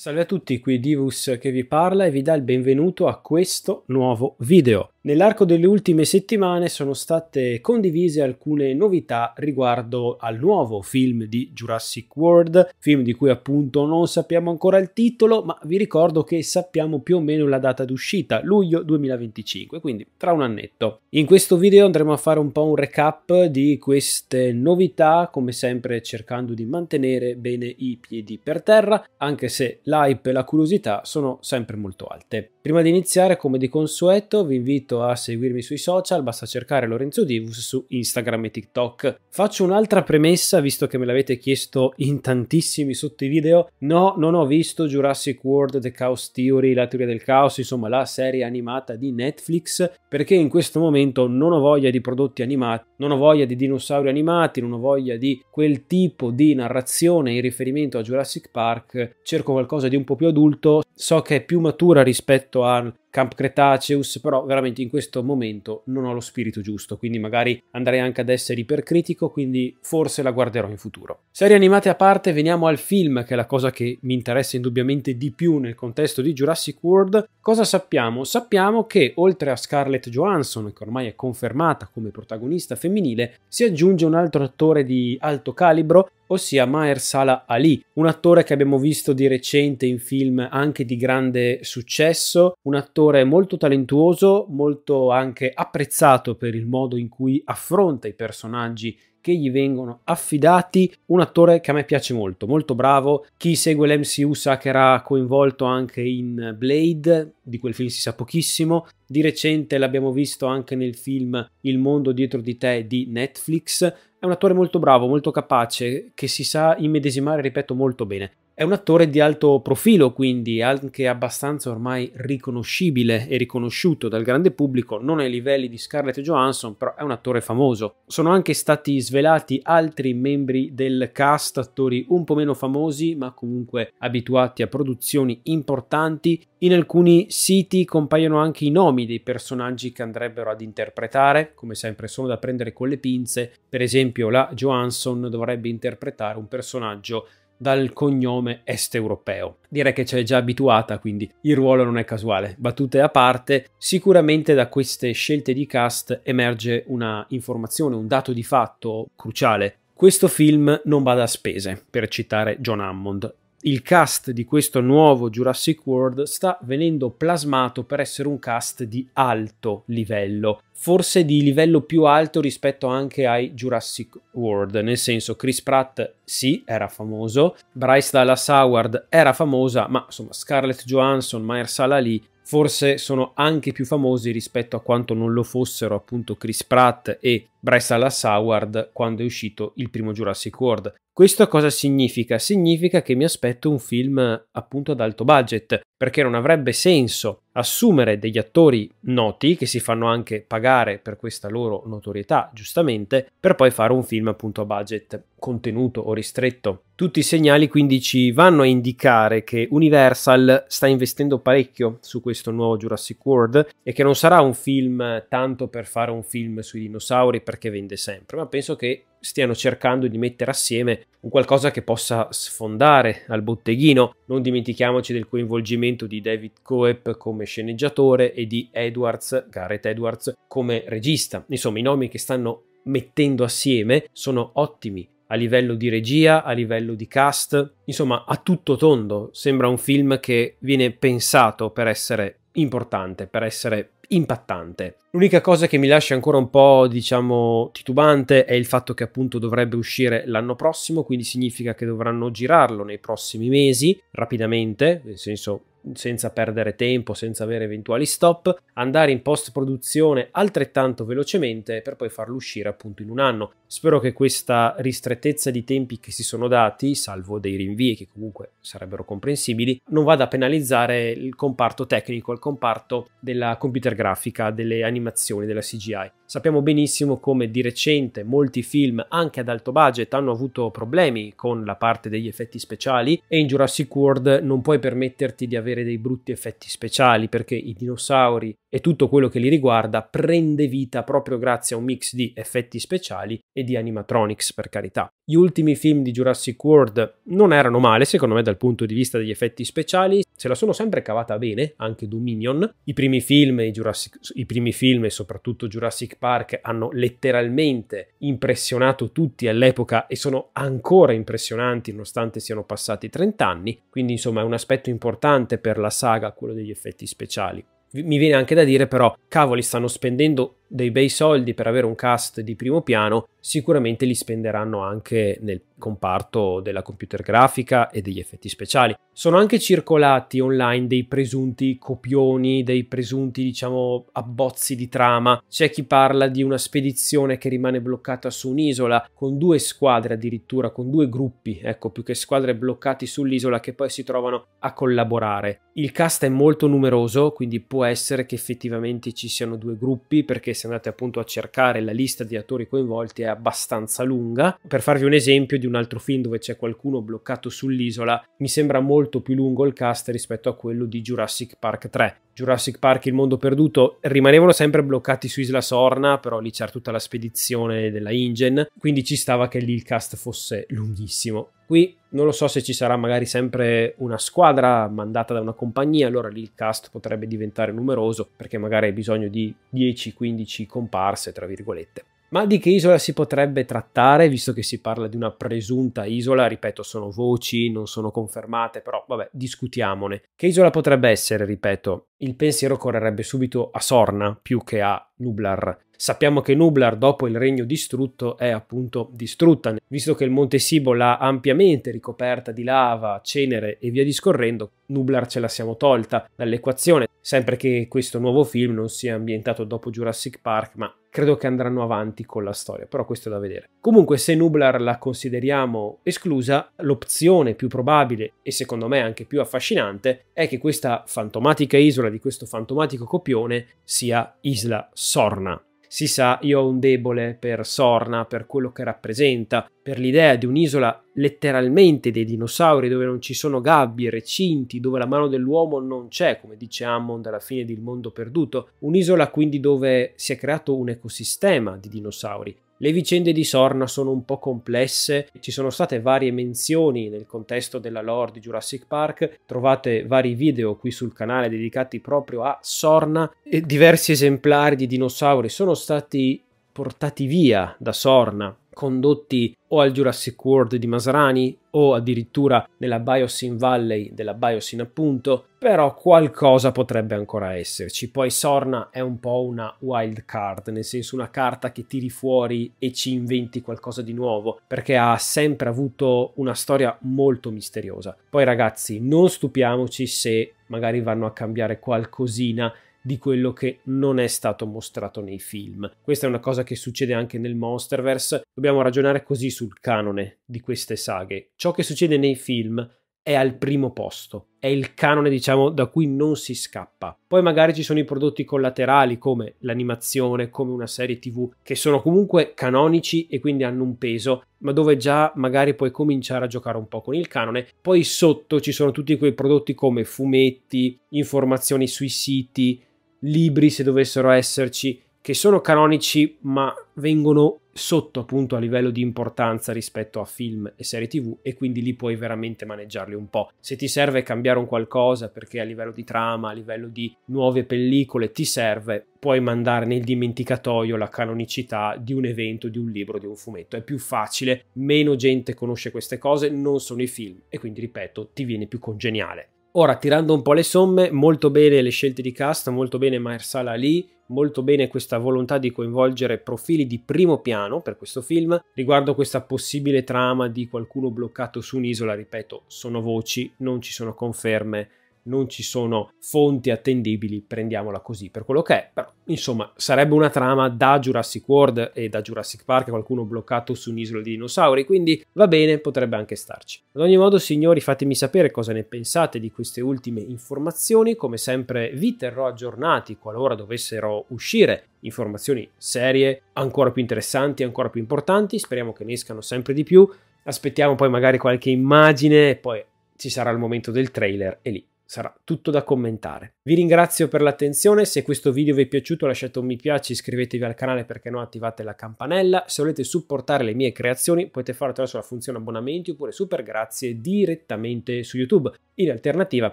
Salve a tutti, qui Divus che vi parla e vi dà il benvenuto a questo nuovo video. Nell'arco delle ultime settimane sono state condivise alcune novità riguardo al nuovo film di Jurassic World, film di cui appunto non sappiamo ancora il titolo, ma vi ricordo che sappiamo più o meno la data d'uscita, luglio 2025, quindi tra un annetto. In questo video andremo a fare un po' un recap di queste novità, come sempre cercando di mantenere bene i piedi per terra, anche se l'hype e la curiosità sono sempre molto alte. Prima di iniziare, come di consueto, vi invito a seguirmi sui social, basta cercare Lorenzo Divus su Instagram e TikTok. Faccio un'altra premessa, visto che me l'avete chiesto in tantissimi sotto i video. No, non ho visto Jurassic World, The Chaos Theory, la teoria del caos, insomma la serie animata di Netflix, perché in questo momento non ho voglia di prodotti animati, non ho voglia di dinosauri animati, non ho voglia di quel tipo di narrazione in riferimento a Jurassic Park. Cerco qualcosa di un po' più adulto, so che è più matura rispetto respecto al Camp Cretaceous, però veramente in questo momento non ho lo spirito giusto, quindi magari andrei anche ad essere ipercritico, quindi forse la guarderò in futuro. Serie animate a parte, veniamo al film, che è la cosa che mi interessa indubbiamente di più nel contesto di Jurassic World. Cosa sappiamo? Sappiamo che oltre a Scarlett Johansson, che ormai è confermata come protagonista femminile, si aggiunge un altro attore di alto calibro ossia Maher Ali, un attore che abbiamo visto di recente in film anche di grande successo, un attore attore molto talentuoso, molto anche apprezzato per il modo in cui affronta i personaggi che gli vengono affidati. Un attore che a me piace molto, molto bravo. Chi segue l'MCU sa che era coinvolto anche in Blade, di quel film si sa pochissimo. Di recente l'abbiamo visto anche nel film Il mondo dietro di te di Netflix. È un attore molto bravo, molto capace, che si sa immedesimare, ripeto, molto bene. È un attore di alto profilo, quindi anche abbastanza ormai riconoscibile e riconosciuto dal grande pubblico, non ai livelli di Scarlett Johansson, però è un attore famoso. Sono anche stati svelati altri membri del cast, attori un po' meno famosi, ma comunque abituati a produzioni importanti. In alcuni siti compaiono anche i nomi dei personaggi che andrebbero ad interpretare, come sempre sono da prendere con le pinze. Per esempio, la Johansson dovrebbe interpretare un personaggio dal cognome est europeo. Direi che ci è già abituata, quindi il ruolo non è casuale. Battute a parte, sicuramente da queste scelte di cast emerge una informazione, un dato di fatto cruciale. Questo film non va da spese, per citare John Hammond, il cast di questo nuovo Jurassic World sta venendo plasmato per essere un cast di alto livello, forse di livello più alto rispetto anche ai Jurassic World, nel senso Chris Pratt sì, era famoso, Bryce Dallas Howard era famosa, ma insomma Scarlett Johansson, Mahershala Ali forse sono anche più famosi rispetto a quanto non lo fossero appunto Chris Pratt e Bryce Dallas Howard quando è uscito il primo Jurassic World. Questo cosa significa? Significa che mi aspetto un film appunto ad alto budget, perché non avrebbe senso assumere degli attori noti che si fanno anche pagare per questa loro notorietà, giustamente, per poi fare un film appunto a budget contenuto o ristretto. Tutti i segnali quindi ci vanno a indicare che Universal sta investendo parecchio su questo nuovo Jurassic World e che non sarà un film tanto per fare un film sui dinosauri perché vende sempre, ma penso che stiano cercando di mettere assieme un qualcosa che possa sfondare al botteghino. Non dimentichiamoci del coinvolgimento di David Coep come sceneggiatore e di Edwards, Gareth Edwards, come regista. Insomma, i nomi che stanno mettendo assieme sono ottimi a livello di regia, a livello di cast, insomma a tutto tondo. Sembra un film che viene pensato per essere importante, per essere impattante. L'unica cosa che mi lascia ancora un po', diciamo, titubante è il fatto che appunto dovrebbe uscire l'anno prossimo, quindi significa che dovranno girarlo nei prossimi mesi, rapidamente, nel senso senza perdere tempo, senza avere eventuali stop, andare in post produzione altrettanto velocemente per poi farlo uscire appunto in un anno. Spero che questa ristrettezza di tempi che si sono dati, salvo dei rinvii che comunque sarebbero comprensibili, non vada a penalizzare il comparto tecnico, il comparto della computer grafica, delle animazioni, della CGI. Sappiamo benissimo come di recente molti film, anche ad alto budget, hanno avuto problemi con la parte degli effetti speciali e in Jurassic World non puoi permetterti di avere dei brutti effetti speciali perché i dinosauri e tutto quello che li riguarda prende vita proprio grazie a un mix di effetti speciali e di animatronics, per carità. Gli ultimi film di Jurassic World non erano male, secondo me, dal punto di vista degli effetti speciali, se la sono sempre cavata bene, anche Dominion. I primi film, i, Jurassic, i primi film e soprattutto Jurassic Park hanno letteralmente impressionato tutti all'epoca e sono ancora impressionanti nonostante siano passati 30 anni, quindi insomma è un aspetto importante per la saga quello degli effetti speciali mi viene anche da dire però, cavoli, stanno spendendo dei bei soldi per avere un cast di primo piano, sicuramente li spenderanno anche nel comparto della computer grafica e degli effetti speciali. Sono anche circolati online dei presunti copioni, dei presunti, diciamo, abbozzi di trama. C'è chi parla di una spedizione che rimane bloccata su un'isola con due squadre addirittura, con due gruppi, ecco, più che squadre bloccati sull'isola che poi si trovano a collaborare. Il cast è molto numeroso, quindi può essere che effettivamente ci siano due gruppi perché se andate appunto a cercare la lista di attori coinvolti è abbastanza lunga. Per farvi un esempio di un altro film dove c'è qualcuno bloccato sull'isola, mi sembra molto più lungo il cast rispetto a quello di Jurassic Park 3. Jurassic Park Il Mondo Perduto rimanevano sempre bloccati su Isla Sorna, però lì c'era tutta la spedizione della Ingen, quindi ci stava che lì il cast fosse lunghissimo. Qui non lo so se ci sarà magari sempre una squadra mandata da una compagnia, allora lì il cast potrebbe diventare numeroso perché magari hai bisogno di 10-15 comparse, tra virgolette. Ma di che isola si potrebbe trattare, visto che si parla di una presunta isola? Ripeto, sono voci, non sono confermate, però vabbè, discutiamone. Che isola potrebbe essere, ripeto? Il pensiero correrebbe subito a Sorna più che a Nublar. Sappiamo che Nublar, dopo il regno distrutto, è appunto distrutta, visto che il Monte Sibo l'ha ampiamente ricoperta di lava, cenere e via discorrendo, Nublar ce la siamo tolta dall'equazione, sempre che questo nuovo film non sia ambientato dopo Jurassic Park, ma credo che andranno avanti con la storia, però questo è da vedere. Comunque se Nublar la consideriamo esclusa, l'opzione più probabile e secondo me anche più affascinante è che questa fantomatica isola di questo fantomatico copione sia Isla Sorna. Si sa, io ho un debole per Sorna, per quello che rappresenta, per l'idea di un'isola letteralmente dei dinosauri dove non ci sono gabbie, recinti, dove la mano dell'uomo non c'è, come dice Ammon dalla fine di Il mondo perduto, un'isola quindi dove si è creato un ecosistema di dinosauri le vicende di Sorna sono un po' complesse, ci sono state varie menzioni nel contesto della lore di Jurassic Park, trovate vari video qui sul canale dedicati proprio a Sorna e diversi esemplari di dinosauri sono stati portati via da Sorna condotti o al Jurassic World di Masarani o addirittura nella Biosyn Valley della Biosyn appunto, però qualcosa potrebbe ancora esserci. Poi Sorna è un po' una wild card, nel senso una carta che tiri fuori e ci inventi qualcosa di nuovo, perché ha sempre avuto una storia molto misteriosa. Poi ragazzi, non stupiamoci se magari vanno a cambiare qualcosina di quello che non è stato mostrato nei film. Questa è una cosa che succede anche nel Monsterverse. Dobbiamo ragionare così sul canone di queste saghe. Ciò che succede nei film è al primo posto, è il canone diciamo da cui non si scappa. Poi magari ci sono i prodotti collaterali come l'animazione, come una serie tv che sono comunque canonici e quindi hanno un peso, ma dove già magari puoi cominciare a giocare un po' con il canone. Poi sotto ci sono tutti quei prodotti come fumetti, informazioni sui siti, libri, se dovessero esserci, che sono canonici ma vengono sotto appunto a livello di importanza rispetto a film e serie tv e quindi lì puoi veramente maneggiarli un po'. Se ti serve cambiare un qualcosa perché a livello di trama, a livello di nuove pellicole ti serve, puoi mandare nel dimenticatoio la canonicità di un evento, di un libro, di un fumetto. È più facile, meno gente conosce queste cose, non sono i film e quindi ripeto, ti viene più congeniale. Ora, tirando un po' le somme, molto bene le scelte di cast, molto bene Maersala lì, molto bene questa volontà di coinvolgere profili di primo piano per questo film. Riguardo questa possibile trama di qualcuno bloccato su un'isola, ripeto, sono voci, non ci sono conferme non ci sono fonti attendibili, prendiamola così per quello che è, però insomma sarebbe una trama da Jurassic World e da Jurassic Park, qualcuno bloccato su un'isola di dinosauri, quindi va bene, potrebbe anche starci. Ad ogni modo signori fatemi sapere cosa ne pensate di queste ultime informazioni, come sempre vi terrò aggiornati qualora dovessero uscire informazioni serie, ancora più interessanti, ancora più importanti, speriamo che ne escano sempre di più, aspettiamo poi magari qualche immagine e poi ci sarà il momento del trailer e lì sarà tutto da commentare. Vi ringrazio per l'attenzione, se questo video vi è piaciuto lasciate un mi piace, iscrivetevi al canale perché no attivate la campanella, se volete supportare le mie creazioni potete farlo attraverso la funzione abbonamenti oppure super grazie direttamente su YouTube, in alternativa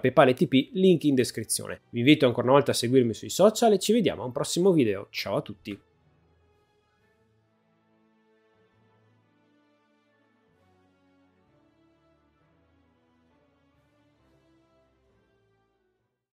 PayPal e TP link in descrizione. Vi invito ancora una volta a seguirmi sui social e ci vediamo a un prossimo video, ciao a tutti!